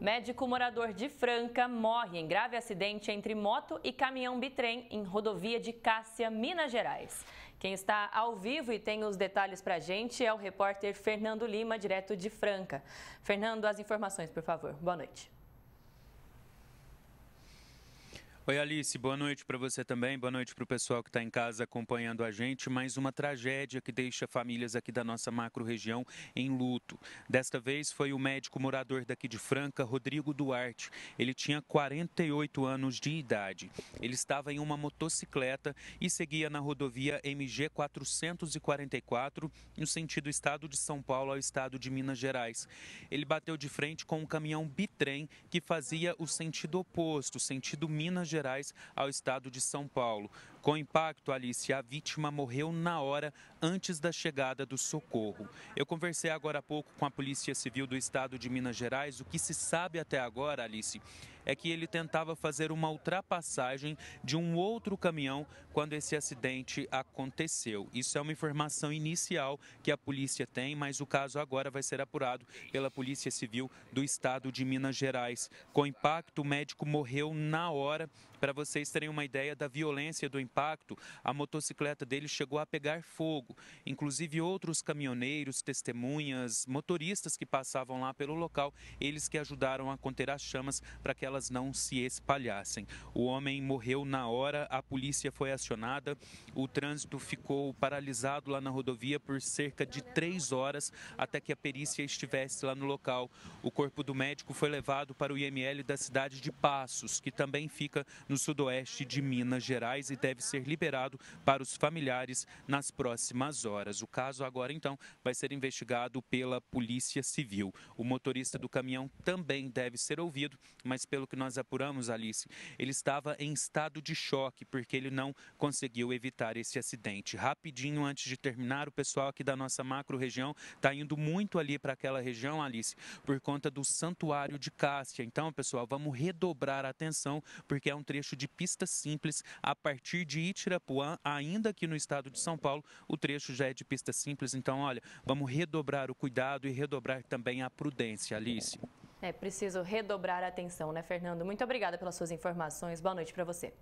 Médico morador de Franca morre em grave acidente entre moto e caminhão bitrem em rodovia de Cássia, Minas Gerais. Quem está ao vivo e tem os detalhes para a gente é o repórter Fernando Lima, direto de Franca. Fernando, as informações, por favor. Boa noite. Oi, Alice, boa noite para você também, boa noite para o pessoal que está em casa acompanhando a gente. Mais uma tragédia que deixa famílias aqui da nossa macro-região em luto. Desta vez foi o médico morador daqui de Franca, Rodrigo Duarte. Ele tinha 48 anos de idade. Ele estava em uma motocicleta e seguia na rodovia MG 444, no sentido estado de São Paulo ao estado de Minas Gerais. Ele bateu de frente com um caminhão bitrem que fazia o sentido oposto, sentido Minas Gerais ao estado de São Paulo. Com impacto, Alice, a vítima morreu na hora antes da chegada do socorro. Eu conversei agora há pouco com a Polícia Civil do Estado de Minas Gerais. O que se sabe até agora, Alice, é que ele tentava fazer uma ultrapassagem de um outro caminhão quando esse acidente aconteceu. Isso é uma informação inicial que a polícia tem, mas o caso agora vai ser apurado pela Polícia Civil do Estado de Minas Gerais. Com impacto, o médico morreu na hora. Para vocês terem uma ideia da violência do impacto, impacto, a motocicleta dele chegou a pegar fogo. Inclusive, outros caminhoneiros, testemunhas, motoristas que passavam lá pelo local, eles que ajudaram a conter as chamas para que elas não se espalhassem. O homem morreu na hora, a polícia foi acionada, o trânsito ficou paralisado lá na rodovia por cerca de três horas até que a perícia estivesse lá no local. O corpo do médico foi levado para o IML da cidade de Passos, que também fica no sudoeste de Minas Gerais e deve deve ser liberado para os familiares nas próximas horas. O caso agora, então, vai ser investigado pela Polícia Civil. O motorista do caminhão também deve ser ouvido, mas pelo que nós apuramos, Alice, ele estava em estado de choque porque ele não conseguiu evitar esse acidente. Rapidinho, antes de terminar, o pessoal aqui da nossa macro região está indo muito ali para aquela região, Alice, por conta do Santuário de Cássia. Então, pessoal, vamos redobrar a atenção porque é um trecho de pista simples a partir de de Itirapuã, ainda que no estado de São Paulo, o trecho já é de pista simples. Então, olha, vamos redobrar o cuidado e redobrar também a prudência, Alice. É preciso redobrar a atenção, né, Fernando? Muito obrigada pelas suas informações. Boa noite para você.